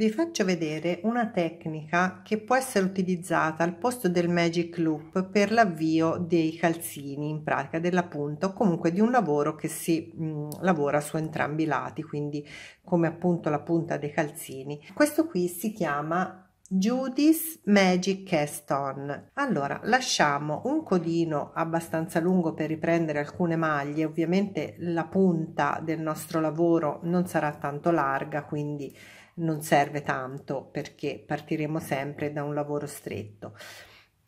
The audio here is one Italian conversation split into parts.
Vi faccio vedere una tecnica che può essere utilizzata al posto del magic loop per l'avvio dei calzini, in pratica della punta o comunque di un lavoro che si mh, lavora su entrambi i lati, quindi come appunto la punta dei calzini. Questo qui si chiama Judy's Magic Cast On. Allora, lasciamo un codino abbastanza lungo per riprendere alcune maglie. Ovviamente la punta del nostro lavoro non sarà tanto larga, quindi non serve tanto perché partiremo sempre da un lavoro stretto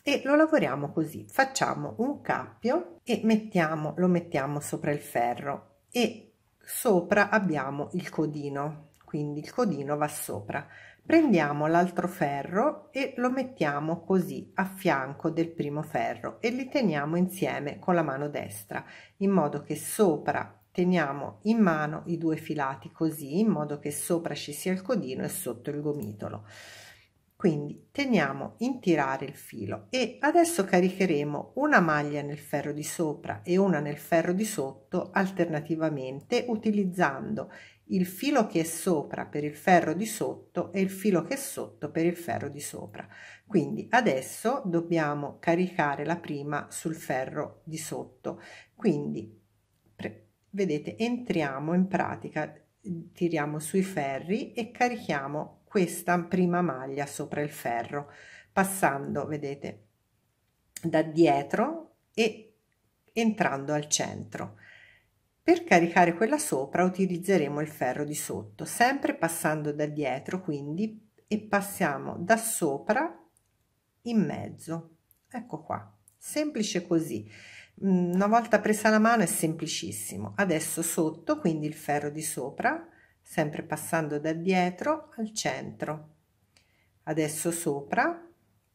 e lo lavoriamo così facciamo un cappio e mettiamo lo mettiamo sopra il ferro e sopra abbiamo il codino quindi il codino va sopra prendiamo l'altro ferro e lo mettiamo così a fianco del primo ferro e li teniamo insieme con la mano destra in modo che sopra Teniamo in mano i due filati così in modo che sopra ci sia il codino e sotto il gomitolo. Quindi teniamo in tirare il filo e adesso caricheremo una maglia nel ferro di sopra e una nel ferro di sotto alternativamente utilizzando il filo che è sopra per il ferro di sotto e il filo che è sotto per il ferro di sopra. Quindi adesso dobbiamo caricare la prima sul ferro di sotto. Quindi vedete entriamo in pratica tiriamo sui ferri e carichiamo questa prima maglia sopra il ferro passando vedete da dietro e entrando al centro per caricare quella sopra utilizzeremo il ferro di sotto sempre passando da dietro quindi e passiamo da sopra in mezzo ecco qua semplice così Mm, una volta presa la mano è semplicissimo adesso sotto quindi il ferro di sopra sempre passando da dietro al centro adesso sopra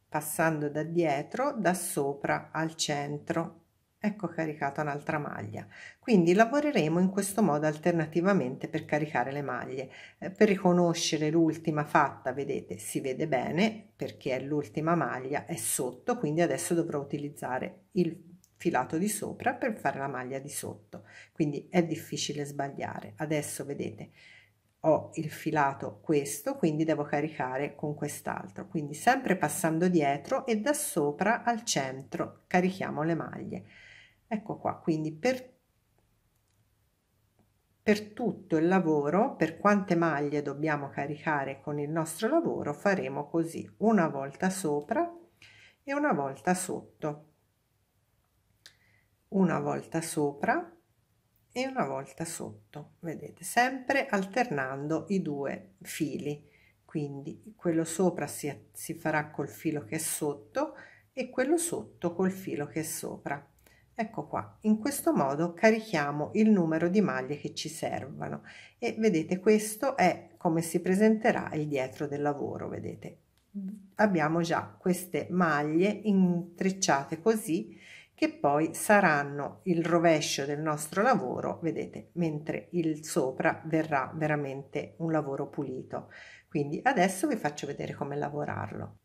passando da dietro da sopra al centro ecco caricata un'altra maglia quindi lavoreremo in questo modo alternativamente per caricare le maglie eh, per riconoscere l'ultima fatta vedete si vede bene perché è l'ultima maglia è sotto quindi adesso dovrò utilizzare il filato di sopra per fare la maglia di sotto quindi è difficile sbagliare adesso vedete ho il filato questo quindi devo caricare con quest'altro quindi sempre passando dietro e da sopra al centro carichiamo le maglie ecco qua quindi per per tutto il lavoro per quante maglie dobbiamo caricare con il nostro lavoro faremo così una volta sopra e una volta sotto una volta sopra e una volta sotto vedete sempre alternando i due fili quindi quello sopra si, si farà col filo che è sotto e quello sotto col filo che è sopra ecco qua in questo modo carichiamo il numero di maglie che ci servono e vedete questo è come si presenterà il dietro del lavoro vedete abbiamo già queste maglie intrecciate così che poi saranno il rovescio del nostro lavoro, vedete, mentre il sopra verrà veramente un lavoro pulito. Quindi adesso vi faccio vedere come lavorarlo.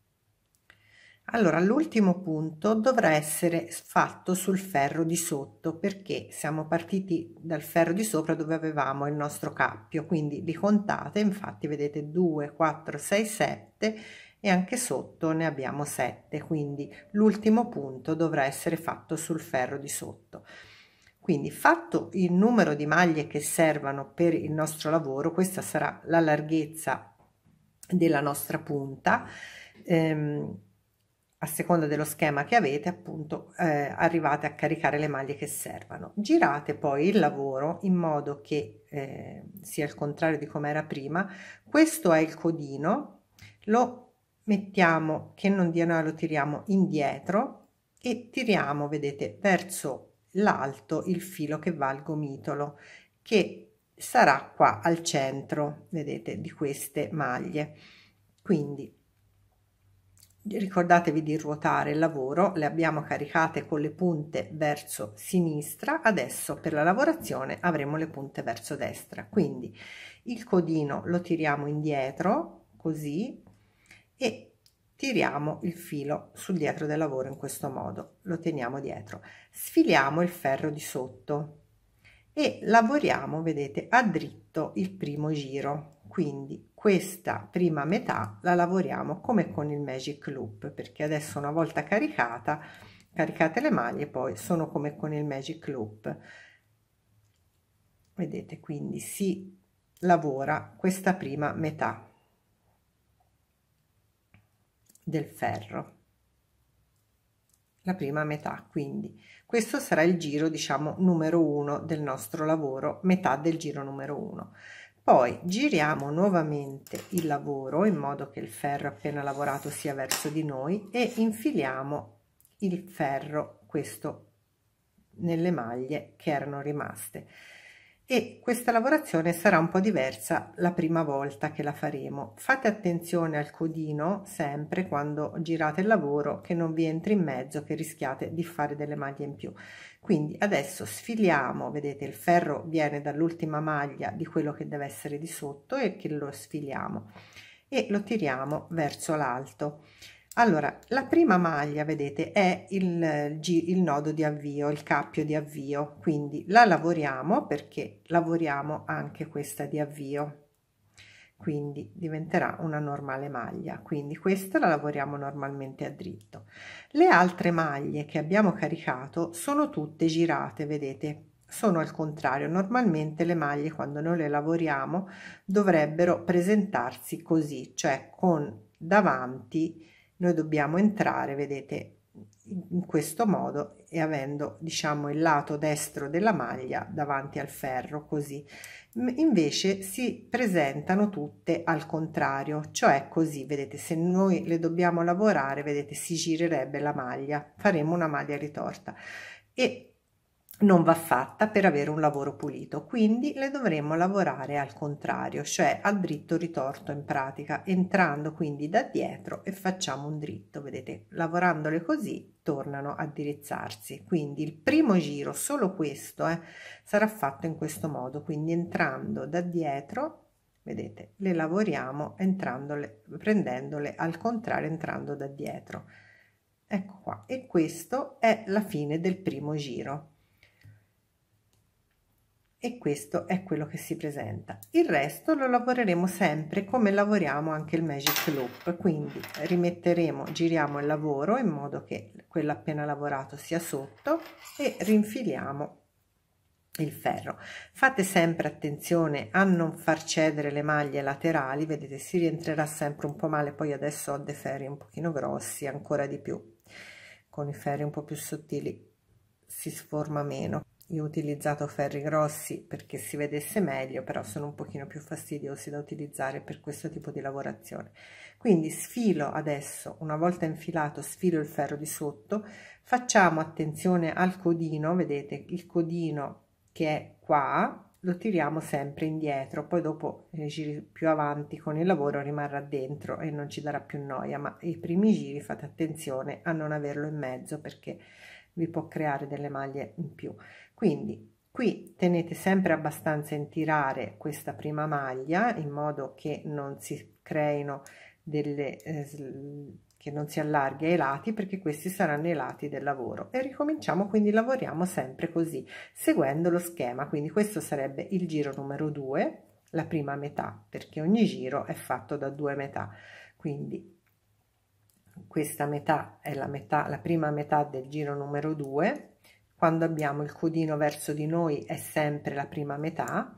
Allora, l'ultimo punto dovrà essere fatto sul ferro di sotto perché siamo partiti dal ferro di sopra dove avevamo il nostro cappio, quindi li contate, infatti vedete 2, 4, 6, 7 e anche sotto ne abbiamo 7 quindi l'ultimo punto dovrà essere fatto sul ferro di sotto quindi fatto il numero di maglie che servono per il nostro lavoro questa sarà la larghezza della nostra punta ehm, a seconda dello schema che avete appunto eh, arrivate a caricare le maglie che servono girate poi il lavoro in modo che eh, sia il contrario di come era prima questo è il codino lo mettiamo che non diano lo tiriamo indietro e tiriamo vedete verso l'alto il filo che va al gomitolo che sarà qua al centro vedete di queste maglie quindi ricordatevi di ruotare il lavoro le abbiamo caricate con le punte verso sinistra adesso per la lavorazione avremo le punte verso destra quindi il codino lo tiriamo indietro così e tiriamo il filo sul dietro del lavoro in questo modo lo teniamo dietro sfiliamo il ferro di sotto e lavoriamo vedete a dritto il primo giro quindi questa prima metà la lavoriamo come con il magic loop perché adesso una volta caricata caricate le maglie poi sono come con il magic loop vedete quindi si lavora questa prima metà del ferro la prima metà quindi questo sarà il giro diciamo numero uno del nostro lavoro metà del giro numero uno. poi giriamo nuovamente il lavoro in modo che il ferro appena lavorato sia verso di noi e infiliamo il ferro questo nelle maglie che erano rimaste e questa lavorazione sarà un po' diversa la prima volta che la faremo. Fate attenzione al codino sempre quando girate il lavoro che non vi entri in mezzo che rischiate di fare delle maglie in più. Quindi adesso sfiliamo, vedete il ferro viene dall'ultima maglia di quello che deve essere di sotto e che lo sfiliamo e lo tiriamo verso l'alto. Allora, la prima maglia, vedete, è il, il nodo di avvio, il cappio di avvio, quindi la lavoriamo perché lavoriamo anche questa di avvio, quindi diventerà una normale maglia, quindi questa la lavoriamo normalmente a dritto. Le altre maglie che abbiamo caricato sono tutte girate, vedete, sono al contrario, normalmente le maglie quando noi le lavoriamo dovrebbero presentarsi così, cioè con davanti noi dobbiamo entrare vedete in questo modo e avendo diciamo il lato destro della maglia davanti al ferro così invece si presentano tutte al contrario cioè così vedete se noi le dobbiamo lavorare vedete si girerebbe la maglia faremo una maglia ritorta e non va fatta per avere un lavoro pulito, quindi le dovremmo lavorare al contrario, cioè al dritto ritorto in pratica, entrando quindi da dietro e facciamo un dritto, vedete, lavorandole così tornano a dirizzarsi, quindi il primo giro, solo questo, eh, sarà fatto in questo modo, quindi entrando da dietro, vedete, le lavoriamo entrandole, prendendole al contrario, entrando da dietro. Ecco qua, e questo è la fine del primo giro e questo è quello che si presenta il resto lo lavoreremo sempre come lavoriamo anche il magic loop quindi rimetteremo giriamo il lavoro in modo che quello appena lavorato sia sotto e rinfiliamo il ferro fate sempre attenzione a non far cedere le maglie laterali vedete si rientrerà sempre un po male poi adesso ho dei ferri un pochino grossi ancora di più con i ferri un po più sottili si sforma meno io ho utilizzato ferri grossi perché si vedesse meglio però sono un pochino più fastidiosi da utilizzare per questo tipo di lavorazione quindi sfilo adesso una volta infilato sfilo il ferro di sotto facciamo attenzione al codino vedete il codino che è qua lo tiriamo sempre indietro poi dopo nei eh, giri più avanti con il lavoro rimarrà dentro e non ci darà più noia ma i primi giri fate attenzione a non averlo in mezzo perché vi può creare delle maglie in più quindi qui tenete sempre abbastanza in tirare questa prima maglia in modo che non si creino delle eh, che non si allarghi ai lati perché questi saranno i lati del lavoro e ricominciamo quindi lavoriamo sempre così seguendo lo schema quindi questo sarebbe il giro numero 2 la prima metà perché ogni giro è fatto da due metà quindi questa metà è la metà la prima metà del giro numero 2 quando abbiamo il codino verso di noi è sempre la prima metà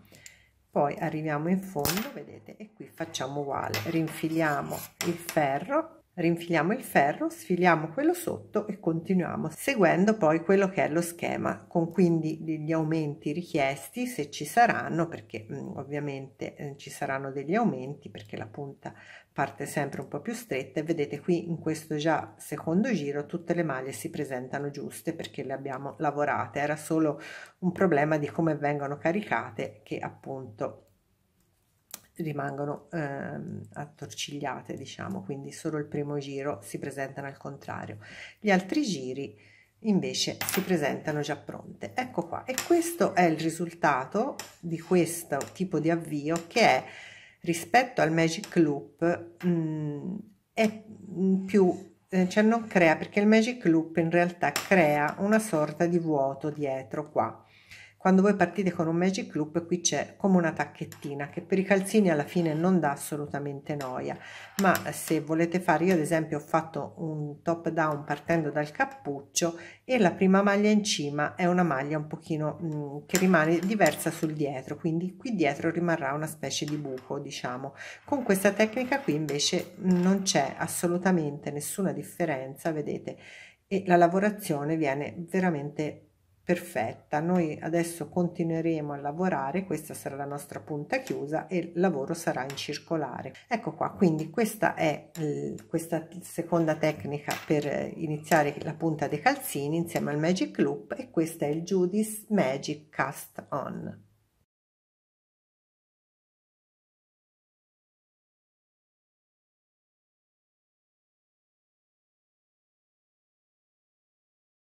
poi arriviamo in fondo vedete e qui facciamo uguale rinfiliamo il ferro rinfiliamo il ferro sfiliamo quello sotto e continuiamo seguendo poi quello che è lo schema con quindi gli aumenti richiesti se ci saranno perché mm, ovviamente eh, ci saranno degli aumenti perché la punta parte sempre un po più stretta e vedete qui in questo già secondo giro tutte le maglie si presentano giuste perché le abbiamo lavorate era solo un problema di come vengono caricate che appunto rimangono ehm, attorcigliate, diciamo, quindi solo il primo giro si presentano al contrario. Gli altri giri invece si presentano già pronte. Ecco qua, e questo è il risultato di questo tipo di avvio che è rispetto al Magic Loop mh, mm, è più eh, cioè non crea perché il magic loop in realtà crea una sorta di vuoto dietro qua quando voi partite con un Magic Loop qui c'è come una tacchettina che per i calzini alla fine non dà assolutamente noia, ma se volete fare, io ad esempio ho fatto un top down partendo dal cappuccio e la prima maglia in cima è una maglia un pochino mh, mm, che rimane diversa sul dietro, quindi qui dietro rimarrà una specie di buco diciamo. Con questa tecnica qui invece mm, non c'è assolutamente nessuna differenza, vedete, e la lavorazione viene veramente perfetta noi adesso continueremo a lavorare questa sarà la nostra punta chiusa e il lavoro sarà in circolare ecco qua quindi questa è eh, questa seconda tecnica per iniziare la punta dei calzini insieme al magic loop e questo è il judice magic cast on